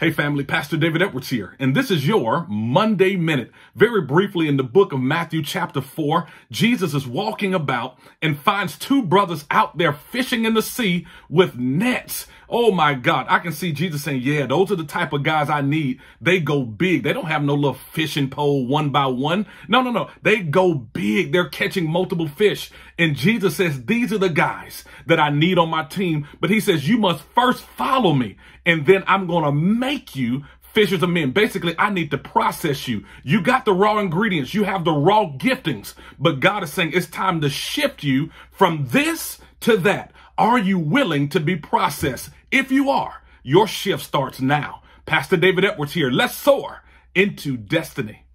Hey family, Pastor David Edwards here, and this is your Monday Minute. Very briefly in the book of Matthew chapter 4, Jesus is walking about and finds two brothers out there fishing in the sea with nets. Oh my God, I can see Jesus saying, yeah, those are the type of guys I need. They go big. They don't have no little fishing pole one by one. No, no, no. They go big. They're catching multiple fish. And Jesus says, these are the guys that I need on my team. But he says, you must first follow me and then I'm going to make you fishers of men. Basically, I need to process you. You got the raw ingredients. You have the raw giftings. But God is saying it's time to shift you from this to that. Are you willing to be processed? If you are, your shift starts now. Pastor David Edwards here. Let's soar into destiny.